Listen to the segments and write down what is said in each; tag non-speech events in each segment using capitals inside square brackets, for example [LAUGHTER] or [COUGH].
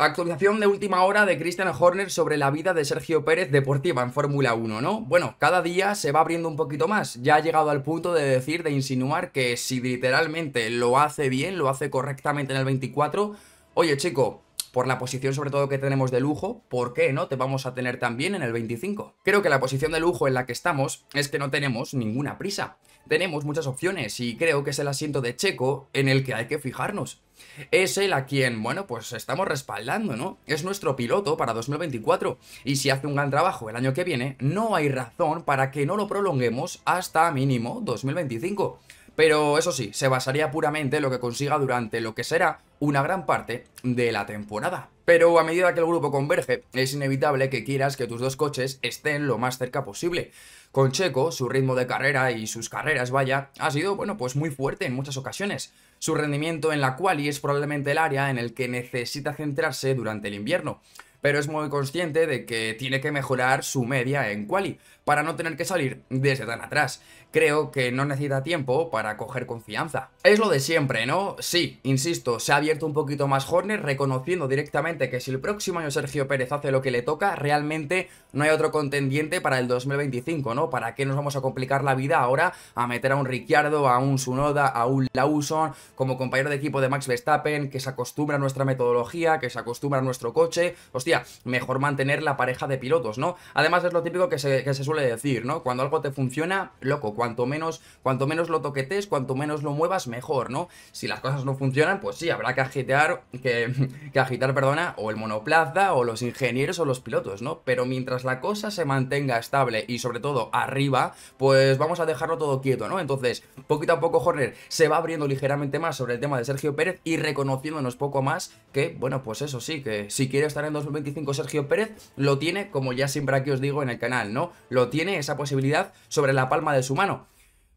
Actualización de última hora de Christian Horner sobre la vida de Sergio Pérez deportiva en Fórmula 1, ¿no? Bueno, cada día se va abriendo un poquito más. Ya ha llegado al punto de decir, de insinuar que si literalmente lo hace bien, lo hace correctamente en el 24, oye chico, por la posición sobre todo que tenemos de lujo, ¿por qué no te vamos a tener también en el 25? Creo que la posición de lujo en la que estamos es que no tenemos ninguna prisa. Tenemos muchas opciones y creo que es el asiento de Checo en el que hay que fijarnos. Es él a quien, bueno, pues estamos respaldando, ¿no? Es nuestro piloto para 2024 y si hace un gran trabajo el año que viene, no hay razón para que no lo prolonguemos hasta mínimo 2025. Pero eso sí, se basaría puramente en lo que consiga durante lo que será una gran parte de la temporada. Pero a medida que el grupo converge, es inevitable que quieras que tus dos coches estén lo más cerca posible. Con Checo, su ritmo de carrera y sus carreras, vaya, ha sido, bueno, pues muy fuerte en muchas ocasiones. Su rendimiento en la quali es probablemente el área en el que necesita centrarse durante el invierno, pero es muy consciente de que tiene que mejorar su media en quali, para no tener que salir desde tan atrás. Creo que no necesita tiempo para coger confianza. Es lo de siempre, ¿no? Sí, insisto, se ha abierto un poquito más Horner reconociendo directamente que si el próximo año Sergio Pérez hace lo que le toca, realmente no hay otro contendiente para el 2025, ¿no? ¿Para qué nos vamos a complicar la vida ahora a meter a un Ricciardo, a un Sunoda, a un Lawson como compañero de equipo de Max Verstappen, que se acostumbra a nuestra metodología, que se acostumbra a nuestro coche? Hostia, mejor mantener la pareja de pilotos, ¿no? Además es lo típico que se suele decir, ¿no? Cuando algo te funciona, loco, cuanto menos, cuanto menos lo toquetes, cuanto menos lo muevas, mejor, ¿no? Si las cosas no funcionan, pues sí, habrá que agitar, que, [LAUGHS] que agitar, perdona, o el monoplaza, o los ingenieros, o los pilotos, ¿no? Pero mientras la cosa se mantenga estable y sobre todo arriba, pues vamos a dejarlo todo quieto, ¿no? Entonces, poquito a poco Horner se va abriendo ligeramente más sobre el tema de Sergio Pérez y reconociéndonos poco más que, bueno, pues eso sí, que si quiere estar en 2025 Sergio Pérez, lo tiene, como ya siempre aquí os digo en el canal, ¿no? Lo tiene esa posibilidad sobre la palma de su mano.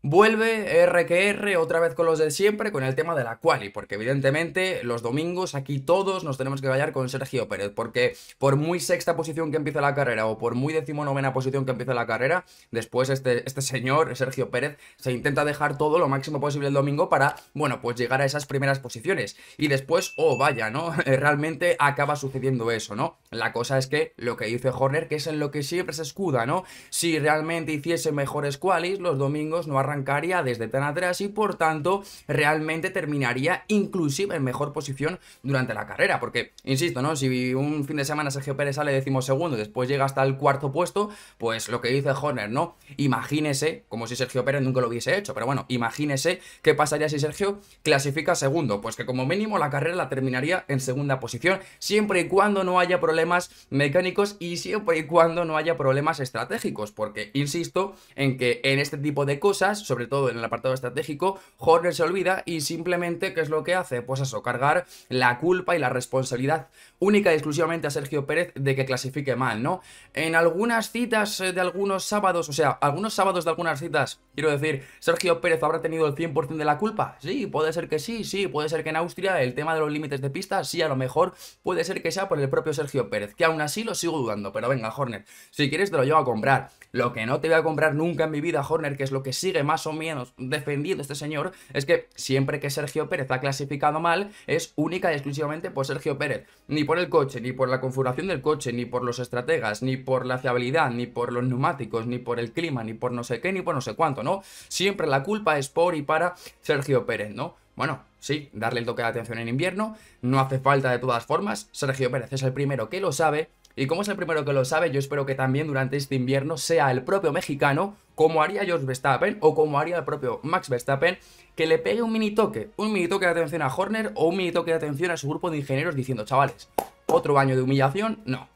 Vuelve RQR otra vez con los de siempre, con el tema de la quali, porque evidentemente los domingos aquí todos nos tenemos que callar con Sergio Pérez, porque por muy sexta posición que empiece la carrera o por muy decimonovena posición que empiece la carrera, después este, este señor, Sergio Pérez, se intenta dejar todo lo máximo posible el domingo para, bueno, pues llegar a esas primeras posiciones. Y después, oh vaya, ¿no? [LAUGHS] Realmente acaba sucediendo eso, ¿no? La cosa es que lo que dice Horner, que es en lo que siempre se escuda, ¿no? Si realmente hiciese mejores qualis, los domingos no arrancaría desde tan atrás y por tanto realmente terminaría inclusive en mejor posición durante la carrera. Porque, insisto, ¿no? Si un fin de semana Sergio Pérez sale decimosegundo y después llega hasta el cuarto puesto, pues lo que dice Horner, ¿no? Imagínese, como si Sergio Pérez nunca lo hubiese hecho, pero bueno, imagínese qué pasaría si Sergio clasifica segundo. Pues que como mínimo la carrera la terminaría en segunda posición, siempre y cuando no haya problemas mecánicos y siempre y cuando no haya problemas estratégicos. Porque, insisto, en que en este tipo de cosas sobre todo en el apartado estratégico, Horner se olvida y simplemente, ¿qué es lo que hace? Pues eso, cargar la culpa y la responsabilidad única y exclusivamente a Sergio Pérez de que clasifique mal, ¿no? En algunas citas eh, de algunos sábados, o sea, algunos sábados de algunas citas, quiero decir, Sergio Pérez habrá tenido el 100% de la culpa. Sí, puede ser que sí, sí, puede ser que en Austria el tema de los límites de pista, sí, a lo mejor puede ser que sea por el propio Sergio Pérez, que aún así lo sigo dudando, pero venga, Horner, si quieres te lo llevo a comprar. Lo que no te voy a comprar nunca en mi vida, Horner, que es lo que sigue mal más o menos defendido este señor es que siempre que Sergio Pérez ha clasificado mal es única y exclusivamente por Sergio Pérez. Ni por el coche, ni por la configuración del coche, ni por los estrategas, ni por la fiabilidad, ni por los neumáticos, ni por el clima, ni por no sé qué, ni por no sé cuánto, ¿no? Siempre la culpa es por y para Sergio Pérez, ¿no? Bueno, sí, darle el toque de atención en invierno, no hace falta de todas formas, Sergio Pérez es el primero que lo sabe, y como es el primero que lo sabe, yo espero que también durante este invierno sea el propio mexicano como haría George Verstappen o como haría el propio Max Verstappen, que le pegue un mini toque, un mini toque de atención a Horner o un mini toque de atención a su grupo de ingenieros diciendo, chavales, otro baño de humillación, no,